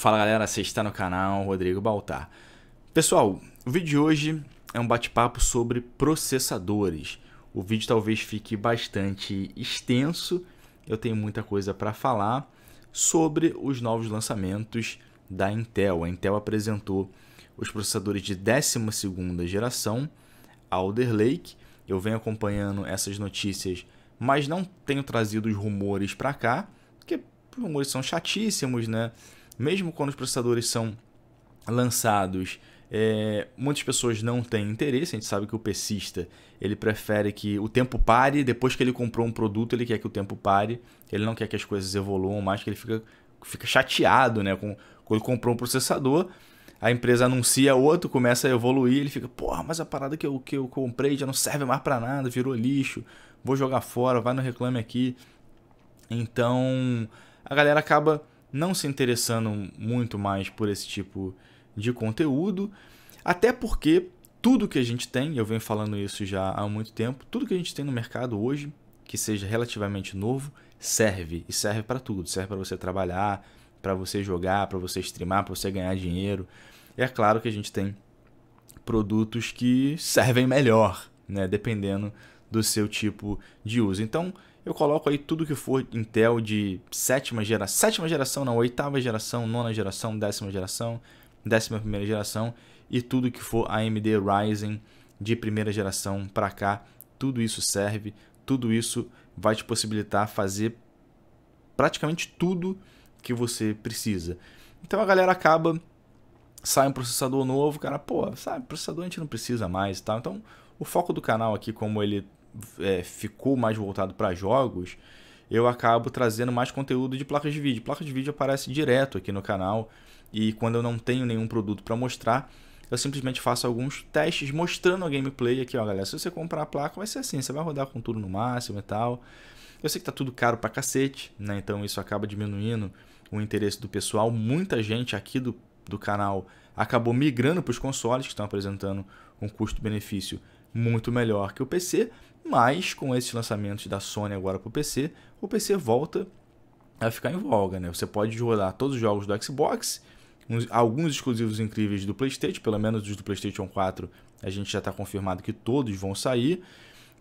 Fala galera, você está no canal Rodrigo Baltar. Pessoal, o vídeo de hoje é um bate-papo sobre processadores. O vídeo talvez fique bastante extenso, eu tenho muita coisa para falar sobre os novos lançamentos da Intel. A Intel apresentou os processadores de 12 geração Alder Lake. Eu venho acompanhando essas notícias, mas não tenho trazido os rumores para cá, porque os rumores são chatíssimos, né? mesmo quando os processadores são lançados, é, muitas pessoas não têm interesse. A gente sabe que o pesista ele prefere que o tempo pare. Depois que ele comprou um produto, ele quer que o tempo pare. Ele não quer que as coisas evoluam mais, que ele fica, fica chateado, né? Com, quando comprou um processador, a empresa anuncia outro, começa a evoluir, ele fica, porra, mas a parada que eu, que eu comprei já não serve mais para nada, virou lixo, vou jogar fora, vai no reclame aqui. Então a galera acaba não se interessando muito mais por esse tipo de conteúdo, até porque tudo que a gente tem, eu venho falando isso já há muito tempo, tudo que a gente tem no mercado hoje, que seja relativamente novo, serve e serve para tudo, serve para você trabalhar, para você jogar, para você streamar, para você ganhar dinheiro. E é claro que a gente tem produtos que servem melhor, né, dependendo do seu tipo de uso. Então, eu coloco aí tudo que for Intel de sétima geração, sétima geração não, oitava geração, nona geração, décima geração, décima primeira geração e tudo que for AMD Ryzen de primeira geração para cá, tudo isso serve, tudo isso vai te possibilitar fazer praticamente tudo que você precisa. Então a galera acaba sai um processador novo, cara, pô, sabe, processador a gente não precisa mais, tá? Então, o foco do canal aqui, como ele é, ficou mais voltado para jogos, eu acabo trazendo mais conteúdo de placas de vídeo. Placas de vídeo aparece direto aqui no canal e quando eu não tenho nenhum produto para mostrar, eu simplesmente faço alguns testes mostrando a gameplay aqui, ó, galera. Se você comprar a placa, vai ser assim, você vai rodar com tudo no máximo e tal. Eu sei que tá tudo caro pra cacete, né? Então isso acaba diminuindo o interesse do pessoal. Muita gente aqui do, do canal acabou migrando para os consoles que estão apresentando um custo-benefício muito melhor que o PC, mas com esses lançamentos da Sony agora para o PC, o PC volta a ficar em voga. Né? Você pode rodar todos os jogos do Xbox, uns, alguns exclusivos incríveis do PlayStation, pelo menos os do PlayStation 4, a gente já está confirmado que todos vão sair,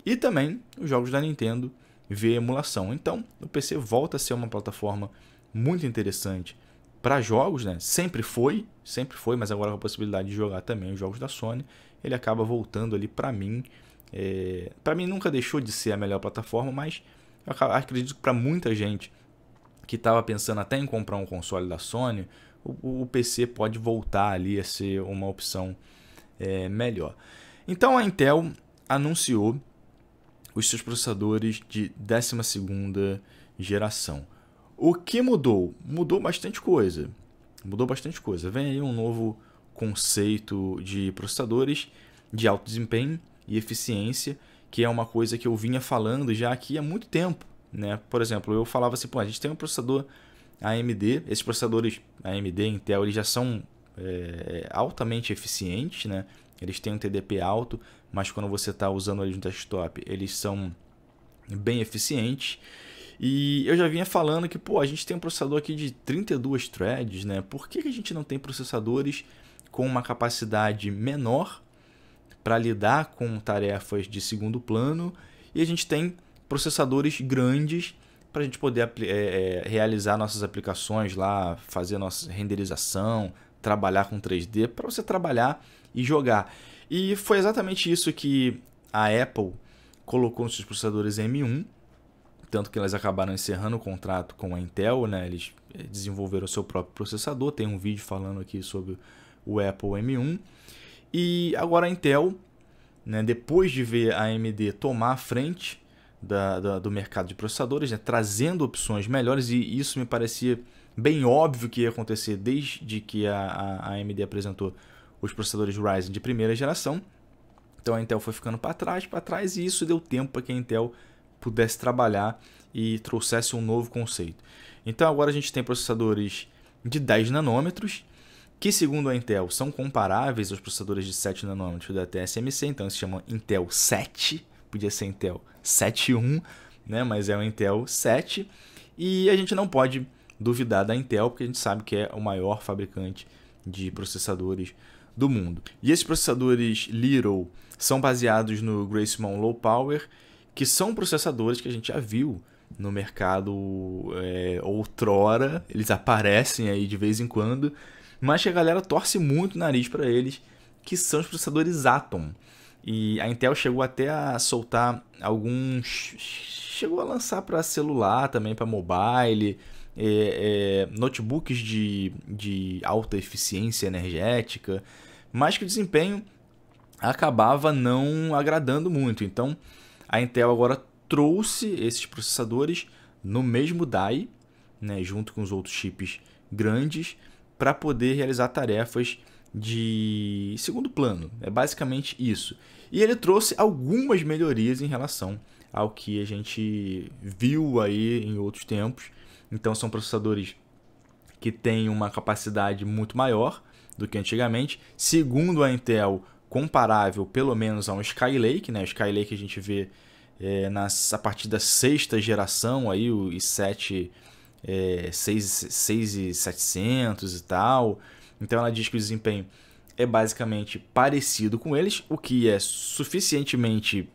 e também os jogos da Nintendo via emulação. Então, o PC volta a ser uma plataforma muito interessante para jogos, né? Sempre foi, sempre foi, mas agora com é a possibilidade de jogar também os jogos da Sony ele acaba voltando ali para mim. É, para mim nunca deixou de ser a melhor plataforma, mas acredito que para muita gente que estava pensando até em comprar um console da Sony, o, o, PC pode voltar ali a ser uma opção é, melhor. Então a Intel anunciou os seus processadores de 12 geração. O que mudou? Mudou bastante coisa. Mudou bastante coisa. Vem aí um novo conceito de processadores de alto desempenho e eficiência, que é uma coisa que eu vinha falando já aqui há muito tempo. Né? Por exemplo, eu falava assim, pô, a gente tem um processador AMD, esses processadores AMD, Intel, eles já são é, altamente eficientes, né? eles têm um TDP alto, mas quando você está usando eles no desktop, eles são bem eficientes. E eu já vinha falando que, pô, a gente tem um processador aqui de 32 threads, né? Por que, que a gente não tem processadores com uma capacidade menor para lidar com tarefas de segundo plano e a gente tem processadores grandes para a gente poder é, é, realizar nossas aplicações lá, fazer nossa renderização, trabalhar com 3D, para você trabalhar e jogar. E foi exatamente isso que a Apple colocou nos seus processadores M1, tanto que elas acabaram encerrando o contrato com a Intel, né? Eles é, desenvolveram o seu próprio processador. Tem um vídeo falando aqui sobre o Apple M1. E agora a Intel, né, depois de ver a AMD tomar a frente da, da, do mercado de processadores, né, trazendo opções melhores, e isso me parecia bem óbvio que ia acontecer desde que a, a AMD apresentou os processadores Ryzen de primeira geração. Então a Intel foi ficando para trás, para trás, e isso deu tempo para que a Intel pudesse trabalhar e trouxesse um novo conceito. Então agora a gente tem processadores de 10 nanômetros que segundo a Intel são comparáveis aos processadores de 7 nanômetros da TSMC, então se chama Intel 7, podia ser Intel 7.1, né, mas é o Intel 7, e a gente não pode duvidar da Intel, porque a gente sabe que é o maior fabricante de processadores do mundo. E esses processadores Little são baseados no Gracemon Low Power, que são processadores que a gente já viu no mercado é, outrora, eles aparecem aí de vez em quando, mas que a galera torce muito o nariz para eles, que são os processadores Atom. E a Intel chegou até a soltar alguns. Chegou a lançar para celular também, para mobile, é, é, notebooks de, de alta eficiência energética, mas que o desempenho acabava não agradando muito. Então a Intel agora trouxe esses processadores no mesmo DAI, né, junto com os outros chips grandes, para poder realizar tarefas de segundo plano. É basicamente isso. E ele trouxe algumas melhorias em relação ao que a gente viu aí em outros tempos. Então são processadores que têm uma capacidade muito maior do que antigamente. Segundo a Intel, comparável pelo menos a um Skylake, né? O Skylake a gente vê é, nas, a partir da sexta geração aí, o i7 é, 6,700 e tal. Então ela diz que o desempenho é basicamente parecido com eles, o que é suficientemente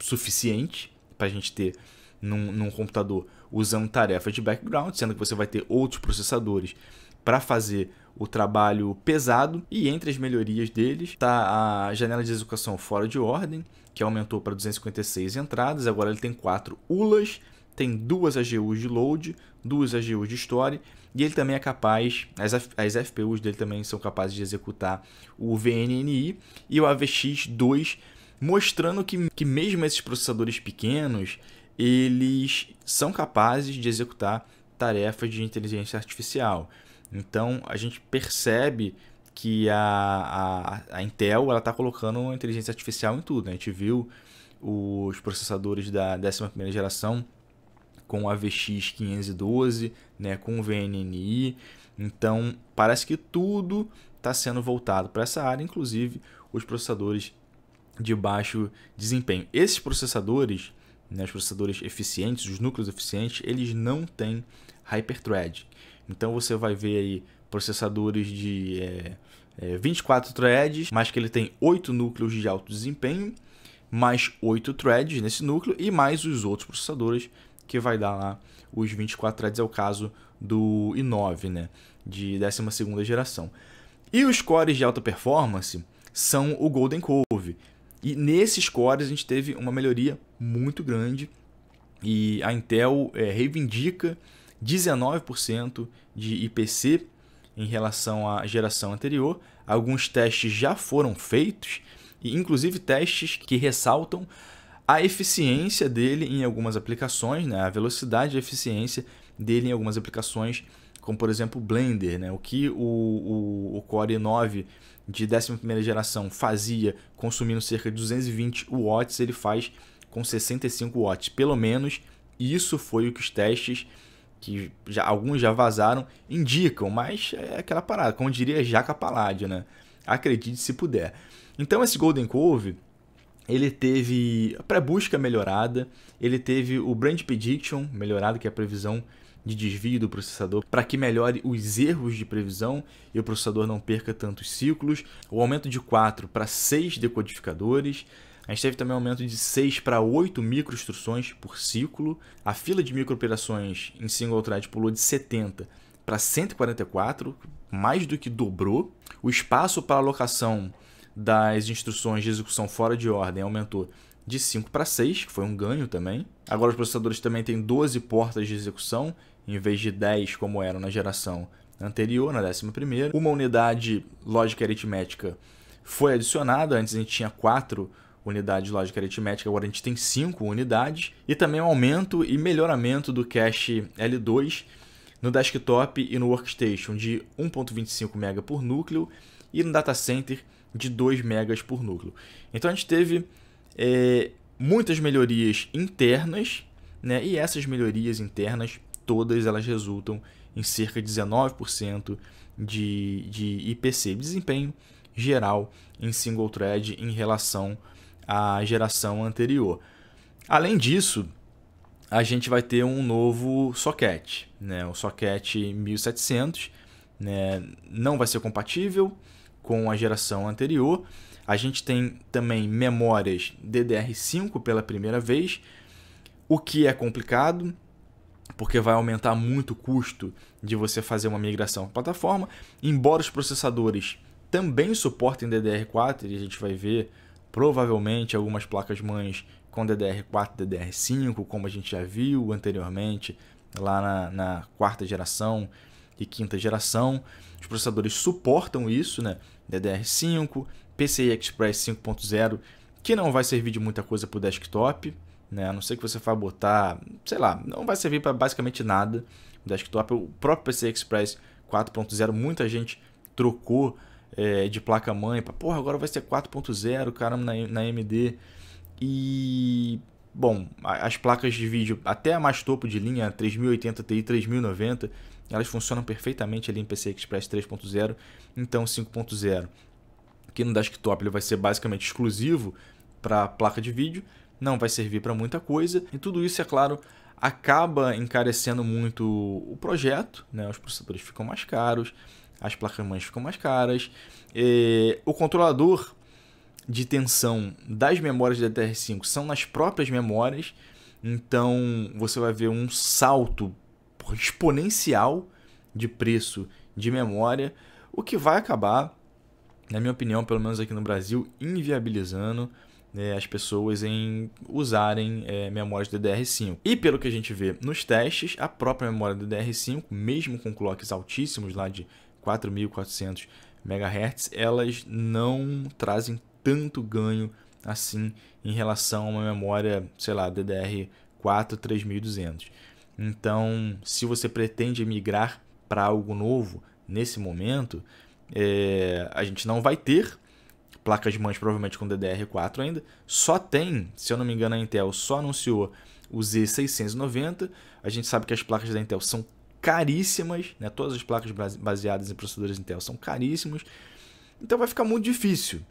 suficiente para a gente ter num, num, computador usando tarefas de background, sendo que você vai ter outros processadores para fazer o trabalho pesado. E entre as melhorias deles está a janela de execução fora de ordem, que aumentou para 256 entradas, agora ele tem quatro ULAs tem duas AGUs de load, duas AGUs de store, e ele também é capaz, as, as FPUs dele também são capazes de executar o VNNI e o AVX2, mostrando que, que mesmo esses processadores pequenos, eles são capazes de executar tarefas de inteligência artificial. Então, a gente percebe que a, a, a Intel está colocando inteligência artificial em tudo. Né? A gente viu os processadores da 11 geração com o AVX 512, né, com o VNNI. Então, parece que tudo está sendo voltado para essa área, inclusive os processadores de baixo desempenho. Esses processadores, né, os processadores eficientes, os núcleos eficientes, eles não têm hyperthread. Então, você vai ver aí processadores de é, é, 24 threads, mas que ele tem 8 núcleos de alto desempenho, mais 8 threads nesse núcleo e mais os outros processadores que vai dar lá os 24 threads, é o caso do i9, né? De 12 geração. E os cores de alta performance são o Golden Cove. E nesses cores a gente teve uma melhoria muito grande e a Intel é, reivindica 19% de IPC em relação à geração anterior. Alguns testes já foram feitos, e inclusive testes que ressaltam a eficiência dele em algumas aplicações, né? a velocidade e a eficiência dele em algumas aplicações, como por exemplo o Blender, né? o que o, o, o Core 9 de 11 geração fazia consumindo cerca de 220 watts, ele faz com 65 watts, pelo menos isso foi o que os testes que já, alguns já vazaram indicam, mas é aquela parada, como diria Jaca Palladio, né? Acredite se puder. Então esse Golden Cove ele teve a pré-busca melhorada, ele teve o Brand Prediction melhorado, que é a previsão de desvio do processador para que melhore os erros de previsão e o processador não perca tantos ciclos. O aumento de 4 para 6 decodificadores. A gente teve também um aumento de 6 para 8 microinstruções por ciclo. A fila de microoperações em single thread pulou de 70 para 144, mais do que dobrou. O espaço para alocação das instruções de execução fora de ordem aumentou de 5 para 6, que foi um ganho também. Agora os processadores também têm 12 portas de execução, em vez de 10 como eram na geração anterior, na 11 Uma unidade lógica aritmética foi adicionada, antes a gente tinha 4 unidades de lógica aritmética, agora a gente tem 5 unidades. E também um aumento e melhoramento do cache L2 no desktop e no workstation de 1.25 MB por núcleo e no data center de 2 megas por núcleo. Então a gente teve é, muitas melhorias internas, né? E essas melhorias internas, todas elas resultam em cerca de 19% de, de IPC, desempenho geral em single thread em relação à geração anterior. Além disso, a gente vai ter um novo socket, né? o socket 1700, né? não vai ser compatível, com a geração anterior. A gente tem também memórias DDR5 pela primeira vez, o que é complicado, porque vai aumentar muito o custo de você fazer uma migração para plataforma, embora os processadores também suportem DDR4, e a gente vai ver provavelmente algumas placas mães com DDR4 DDR5, como a gente já viu anteriormente lá na, na quarta geração e quinta geração. Os processadores suportam isso, né? DDR5, PCI Express 5.0, que não vai servir de muita coisa para o desktop, né? a não ser que você vá botar, sei lá, não vai servir para basicamente nada o desktop. O próprio PCI Express 4.0, muita gente trocou é, de placa-mãe para, porra, agora vai ser 4.0, caramba, na, na AMD. E bom, as placas de vídeo até a mais topo de linha, 3080 Ti, 3090, elas funcionam perfeitamente ali em PC Express 3.0, então 5.0 que no desktop ele vai ser basicamente exclusivo para placa de vídeo, não vai servir para muita coisa, e tudo isso, é claro, acaba encarecendo muito o projeto, né? os processadores ficam mais caros, as placas-mães ficam mais caras, e o controlador de tensão das memórias DDR5 são nas próprias memórias, então você vai ver um salto exponencial de preço de memória, o que vai acabar, na minha opinião, pelo menos aqui no Brasil, inviabilizando né, as pessoas em usarem é, memórias DDR5. E pelo que a gente vê nos testes, a própria memória DDR5, mesmo com clocks altíssimos lá de 4.400 MHz, elas não trazem tanto ganho assim em relação a uma memória, sei lá, DDR4 3200. Então, se você pretende migrar para algo novo nesse momento, é, a gente não vai ter placas mães provavelmente com DDR4 ainda. Só tem, se eu não me engano, a Intel só anunciou o Z690. A gente sabe que as placas da Intel são caríssimas, né? Todas as placas baseadas em processadores Intel são caríssimas. Então vai ficar muito difícil.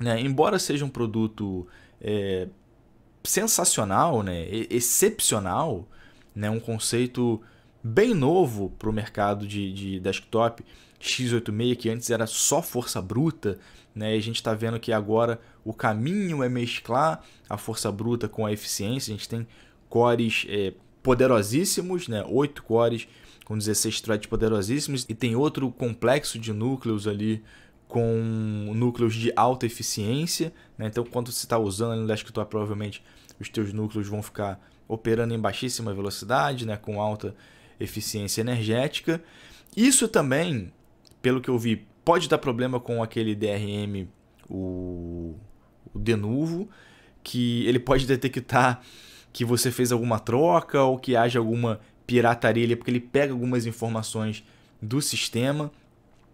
Né? Embora seja um produto é, sensacional, né? E excepcional, né? um conceito bem novo para o mercado de, de desktop, x86, que antes era só força bruta, né? E a gente está vendo que agora o caminho é mesclar a força bruta com a eficiência. A gente tem cores é, poderosíssimos, né? 8 cores com 16 threads poderosíssimos, e tem outro complexo de núcleos ali com núcleos de alta eficiência, né? Então, quando você está usando no desktop, provavelmente os teus núcleos vão ficar operando em baixíssima velocidade, né, com alta eficiência energética. Isso também, pelo que eu vi, pode dar problema com aquele DRM, o, o Denuvo, que ele pode detectar que você fez alguma troca ou que haja alguma pirataria, porque ele pega algumas informações do sistema.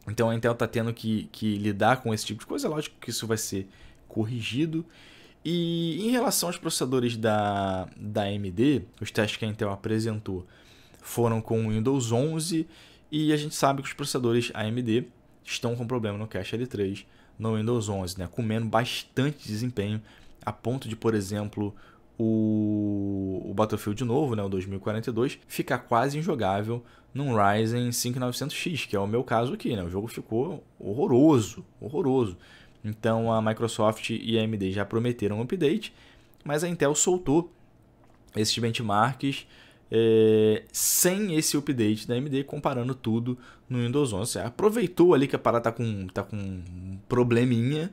Então a Intel está tendo que, que lidar com esse tipo de coisa. Lógico que isso vai ser corrigido. E em relação aos processadores da, da AMD, os testes que a Intel apresentou foram com o Windows 11 e a gente sabe que os processadores AMD estão com problema no cache L3 no Windows 11, né? comendo bastante desempenho, a ponto de, por exemplo, o, o Battlefield novo, né? o 2042, ficar quase injogável num Ryzen 5900X, que é o meu caso aqui. Né? O jogo ficou horroroso, horroroso. Então a Microsoft e a AMD já prometeram um update, mas a Intel soltou esses benchmarks é, sem esse update da AMD, comparando tudo no Windows 11. aproveitou ali que a parada tá com, tá com um probleminha,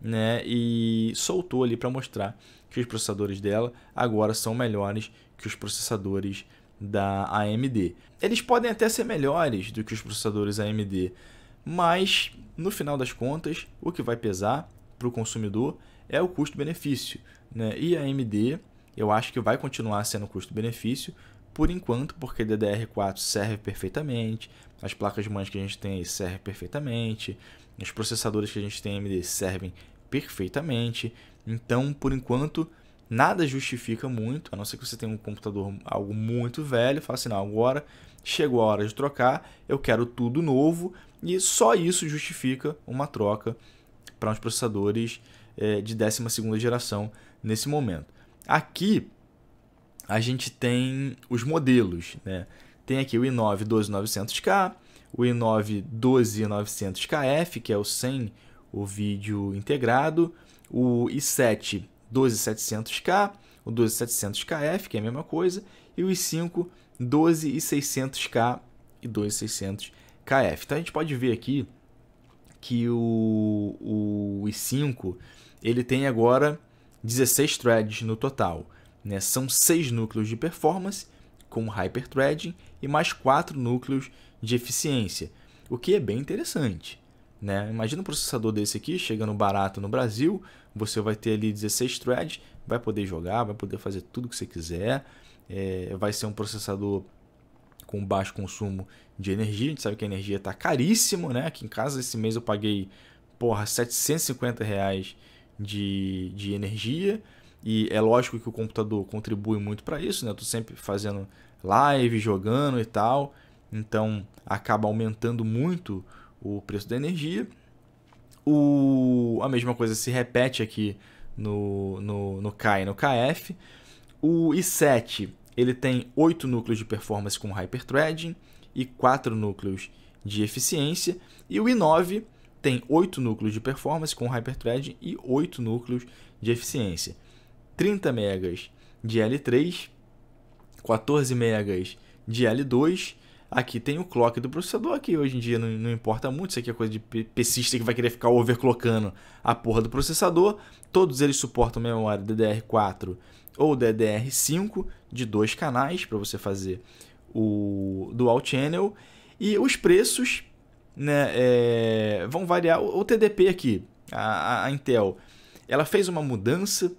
né? E soltou ali para mostrar que os processadores dela agora são melhores que os processadores da AMD. Eles podem até ser melhores do que os processadores AMD, mas, no final das contas, o que vai pesar para o consumidor é o custo-benefício. Né? E a AMD, eu acho que vai continuar sendo custo-benefício por enquanto, porque DDR4 serve perfeitamente, as placas-mães que a gente tem aí servem perfeitamente, os processadores que a gente tem AMD servem perfeitamente. Então, por enquanto, Nada justifica muito, a não ser que você tenha um computador algo muito velho, fala assim, não, agora chegou a hora de trocar, eu quero tudo novo, e só isso justifica uma troca para os processadores é, de 12ª geração nesse momento. Aqui a gente tem os modelos, né? Tem aqui o i9 12900K, o i9 12900KF, que é o sem o vídeo integrado, o i7 12700K, o 12700KF, que é a mesma coisa, e o i 5 12600K e 12600KF. Então a gente pode ver aqui que o, o i5 ele tem agora 16 threads no total. Né? São 6 núcleos de performance com hyperthreading e mais 4 núcleos de eficiência, o que é bem interessante. Né? Imagina um processador desse aqui chegando barato no Brasil, você vai ter ali 16 threads, vai poder jogar, vai poder fazer tudo que você quiser, é, vai ser um processador com baixo consumo de energia, a gente sabe que a energia está caríssimo, né? Aqui em casa esse mês eu paguei, porra, 750 reais de, de energia, e é lógico que o computador contribui muito para isso, né? Eu tô sempre fazendo live, jogando e tal, então acaba aumentando muito o preço da energia. O, a mesma coisa se repete aqui no, no, no K e no KF. O i7 ele tem 8 núcleos de performance com hyperthreading e 4 núcleos de eficiência. E o i9 tem 8 núcleos de performance com hyperthreading e 8 núcleos de eficiência. 30 MB de L3, 14 MB de L2 Aqui tem o clock do processador, que hoje em dia não, não, importa muito, isso aqui é coisa de pesista que vai querer ficar overclockando a porra do processador. Todos eles suportam memória DDR4 ou DDR5 de dois canais para você fazer o dual channel. E os preços né, é, vão variar. O, o TDP aqui, a, a Intel, ela fez uma mudança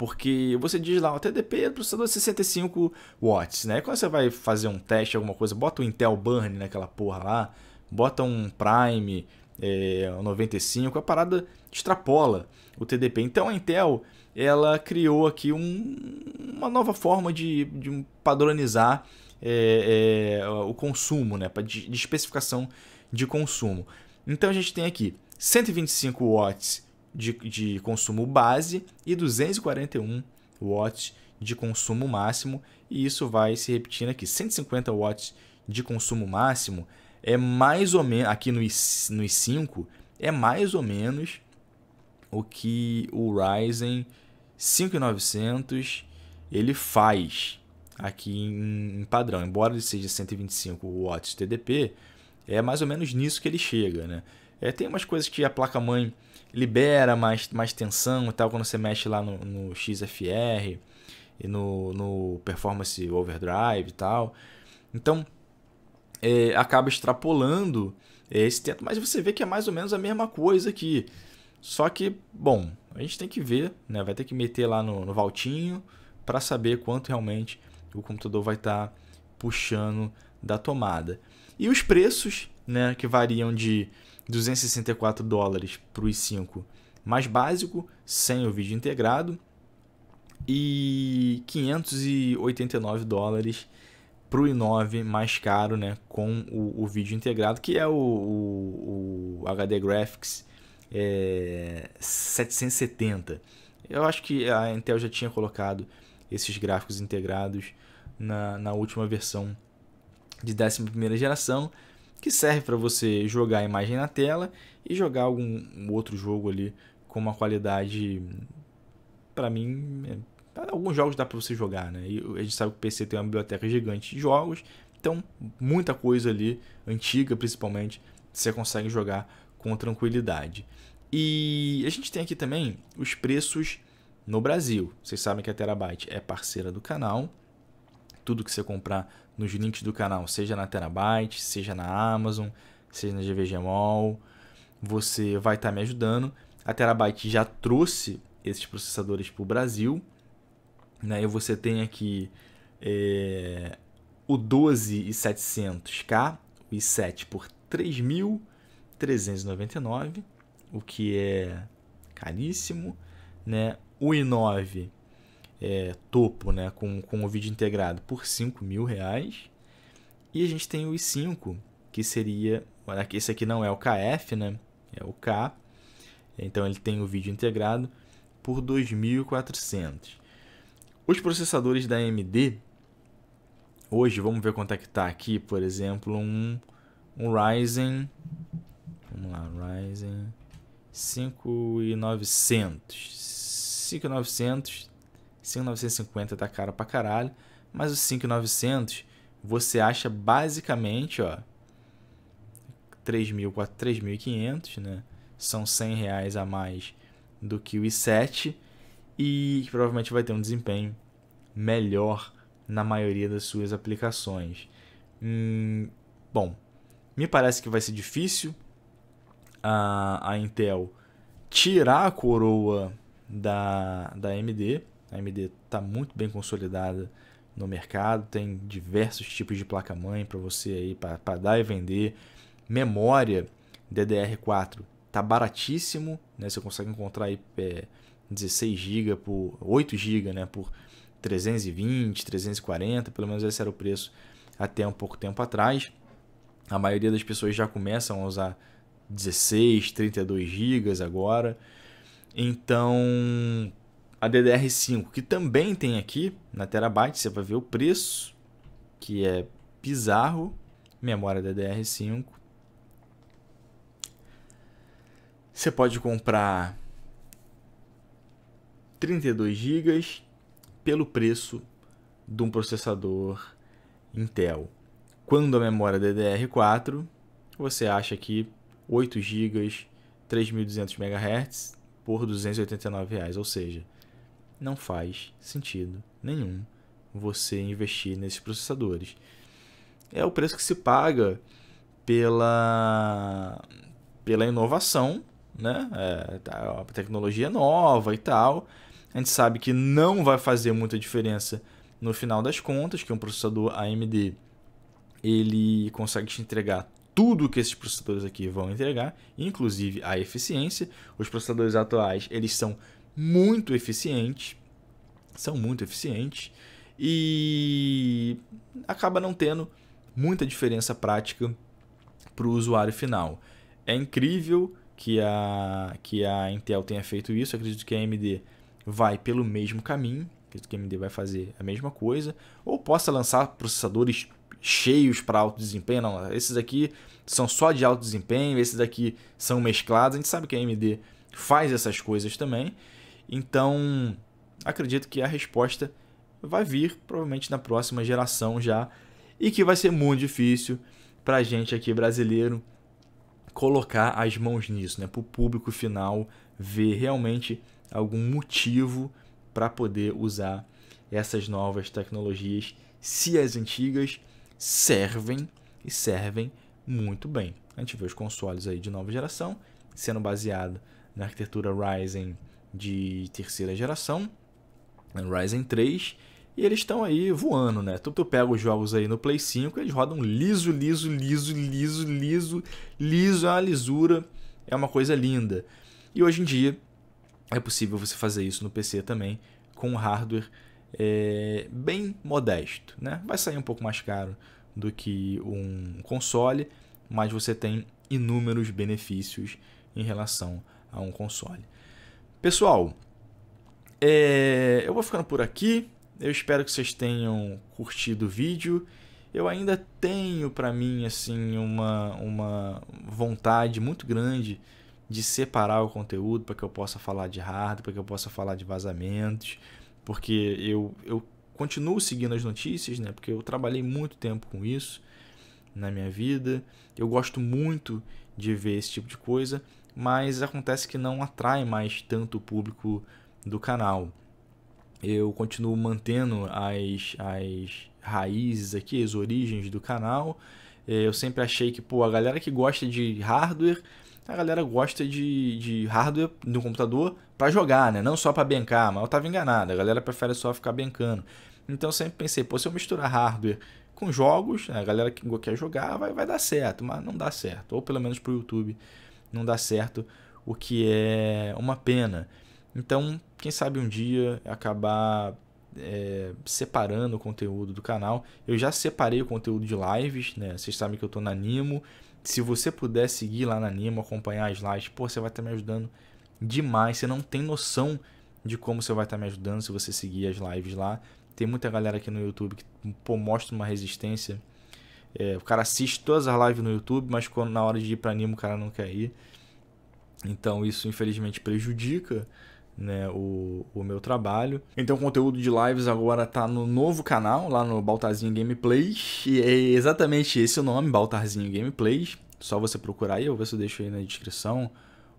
porque você diz lá, o TDP é processador de 65 watts, né? Quando você vai fazer um teste, alguma coisa, bota um Intel Burn naquela porra lá, bota um Prime é, eh, 95, a parada extrapola o TDP. Então a Intel ela criou aqui um, uma nova forma de, de padronizar é, é, o consumo, né? De, de especificação de consumo. Então a gente tem aqui 125 watts de, de consumo base e 241 watts de consumo máximo, e isso vai se repetindo aqui. 150 watts de consumo máximo é mais ou menos, aqui nos, i 5, é mais ou menos o que o Ryzen 5900 ele faz aqui em, em padrão, embora ele seja 125 watts TDP, é mais ou menos nisso que ele chega, né? É, tem umas coisas que a placa-mãe libera mais, mais tensão e tal, quando você mexe lá no, no XFR e no, no Performance Overdrive e tal. Então, é, acaba extrapolando é, esse tempo, mas você vê que é mais ou menos a mesma coisa aqui. Só que, bom, a gente tem que ver, né? vai ter que meter lá no, no valtinho para saber quanto realmente o computador vai estar tá puxando da tomada. E os preços, né, que variam de 264 dólares para i 5 mais básico, sem o vídeo integrado, e 589 dólares para o i9 mais caro, né, com o, o vídeo integrado, que é o, o, o HD Graphics é, 770. Eu acho que a Intel já tinha colocado esses gráficos integrados na, na última versão de 11ª geração, que serve para você jogar a imagem na tela e jogar algum um outro jogo ali com uma qualidade para mim é, alguns jogos dá para você jogar, né? E a gente sabe que o PC tem uma biblioteca gigante de jogos, então muita coisa ali antiga principalmente você consegue jogar com tranquilidade. E a gente tem aqui também os preços no Brasil. Vocês sabem que a Terabyte é parceira do canal. Tudo que você comprar nos links do canal, seja na Terabyte, seja na Amazon, seja na GVG Mall. Você vai estar tá me ajudando. A Terabyte já trouxe esses processadores para o Brasil. Né? E você tem aqui é, o 12700K, o i7 por 3.399, o que é caríssimo. Né? O i9 é, topo, né, com, com o vídeo integrado, por 5 mil reais. E a gente tem o i5, que seria. Esse aqui não é o KF, né? É o K. Então ele tem o vídeo integrado por 2.400. Os processadores da AMD, hoje, vamos ver quanto é que está aqui, por exemplo, um, um Ryzen. Vamos lá, Ryzen 5900. 5900 5.950 tá caro pra caralho, mas o 5.900 você acha basicamente, ó, 3.500, né? São 100 reais a mais do que o i7 e provavelmente vai ter um desempenho melhor na maioria das suas aplicações. Hum, bom, me parece que vai ser difícil a, a Intel tirar a coroa da, da AMD. A AMD está muito bem consolidada no mercado, tem diversos tipos de placa-mãe para você aí para dar e vender. Memória DDR4 tá baratíssimo, né? Você consegue encontrar aí é, 16 GB por 8 GB, né, por 320, 340, pelo menos esse era o preço até um pouco tempo atrás. A maioria das pessoas já começam a usar 16, 32 GB agora. Então, a DDR5, que também tem aqui na Terabyte, você vai ver o preço, que é bizarro, memória DDR5. Você pode comprar 32 GB pelo preço de um processador Intel. Quando a memória DDR4, você acha que 8 GB, 3200 MHz por R$ 289, ou seja, não faz sentido nenhum você investir nesses processadores. É o preço que se paga pela, pela inovação, né? É, tá, é a tecnologia nova e tal. A gente sabe que não vai fazer muita diferença no final das contas, que um processador AMD ele consegue te entregar tudo que esses processadores aqui vão entregar, inclusive a eficiência. Os processadores atuais, eles são muito eficiente, são muito eficientes e acaba não tendo muita diferença prática para o usuário final. É incrível que a, que a Intel tenha feito isso, acredito que a AMD vai pelo mesmo caminho, acredito que a AMD vai fazer a mesma coisa, ou possa lançar processadores cheios para alto desempenho, não, esses aqui são só de alto desempenho, esses aqui são mesclados, a gente sabe que a AMD faz essas coisas também, então, acredito que a resposta vai vir provavelmente na próxima geração já e que vai ser muito difícil para a gente aqui brasileiro colocar as mãos nisso, né? Para o público final ver realmente algum motivo para poder usar essas novas tecnologias, se as antigas servem e servem muito bem. A gente vê os consoles aí de nova geração sendo baseado na arquitetura Ryzen de terceira geração, Ryzen 3, e eles estão aí voando, né? Tu, tu pega os jogos aí no Play 5, eles rodam liso, liso, liso, liso, liso, liso, é a lisura é uma coisa linda. E hoje em dia é possível você fazer isso no PC também com um hardware é, bem modesto, né? Vai sair um pouco mais caro do que um console, mas você tem inúmeros benefícios em relação a um console. Pessoal, é, eu vou ficando por aqui. Eu espero que vocês tenham curtido o vídeo. Eu ainda tenho para mim assim uma, uma vontade muito grande de separar o conteúdo para que eu possa falar de hardware, para que eu possa falar de vazamentos, porque eu, eu continuo seguindo as notícias, né? Porque eu trabalhei muito tempo com isso na minha vida. Eu gosto muito de ver esse tipo de coisa, mas acontece que não atrai mais tanto o público do canal. Eu continuo mantendo as, as raízes aqui, as origens do canal. Eh, eu sempre achei que pô, a galera que gosta de hardware a galera gosta de, de hardware no computador para jogar, né? Não só para bancar. mas eu tava enganado, a galera prefere só ficar bancando. Então eu sempre pensei, pô, se eu misturar hardware com jogos, né? a galera que quer jogar vai, vai dar certo, mas não dá certo, ou pelo menos pro YouTube não dá certo, o que é uma pena. Então, quem sabe um dia acabar é, separando o conteúdo do canal. Eu já separei o conteúdo de lives, né? Vocês sabem que eu estou na Nimo. Se você puder seguir lá na Nimo, acompanhar as lives, pô, você vai estar tá me ajudando demais. Você não tem noção de como você vai estar tá me ajudando se você seguir as lives lá. Tem muita galera aqui no YouTube que pô, mostra uma resistência é, o cara assiste todas as lives no YouTube, mas quando na hora de ir para anime o cara não quer ir. Então isso infelizmente prejudica né, o, o meu trabalho. Então o conteúdo de lives agora tá no novo canal, lá no Baltarzinho Gameplays. E é exatamente esse o nome, Baltarzinho Gameplays. Só você procurar aí, eu vou ver se eu deixo aí na descrição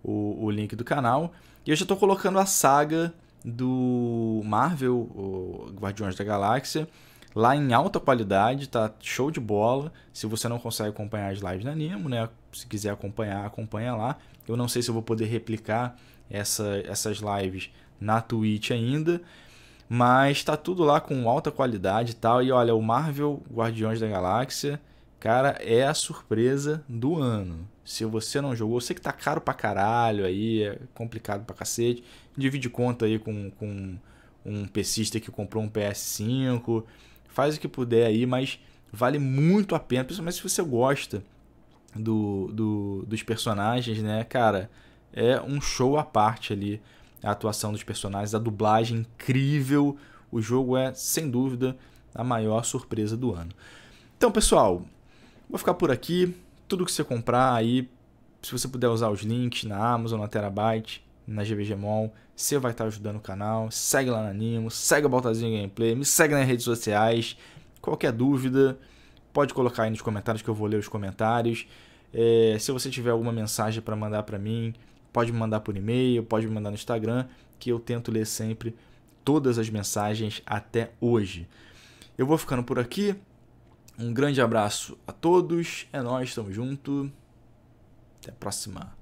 o, o link do canal. E eu já tô colocando a saga do Marvel, o Guardiões da Galáxia lá em alta qualidade, tá show de bola. Se você não consegue acompanhar as lives na Nimo, né? Se quiser acompanhar, acompanha lá. Eu não sei se eu vou poder replicar essa, essas lives na Twitch ainda, mas tá tudo lá com alta qualidade e tal. E olha, o Marvel Guardiões da Galáxia, cara, é a surpresa do ano. Se você não jogou, eu sei que tá caro pra caralho aí, é complicado pra cacete. Divide conta aí com, com um pesista que comprou um PS5 faz o que puder aí, mas vale muito a pena, principalmente se você gosta do, do, dos personagens, né? Cara, é um show à parte ali a atuação dos personagens, a dublagem incrível. O jogo é, sem dúvida, a maior surpresa do ano. Então, pessoal, vou ficar por aqui. Tudo que você comprar aí, se você puder usar os links na Amazon, na Terabyte, na Mall. você vai estar ajudando o canal, segue lá no Animo, segue o Baltazinho Gameplay, me segue nas redes sociais, qualquer dúvida, pode colocar aí nos comentários que eu vou ler os comentários. É, se você tiver alguma mensagem para mandar para mim, pode me mandar por e-mail, pode me mandar no Instagram, que eu tento ler sempre todas as mensagens até hoje. Eu vou ficando por aqui. Um grande abraço a todos. É nós, estamos junto. Até a próxima.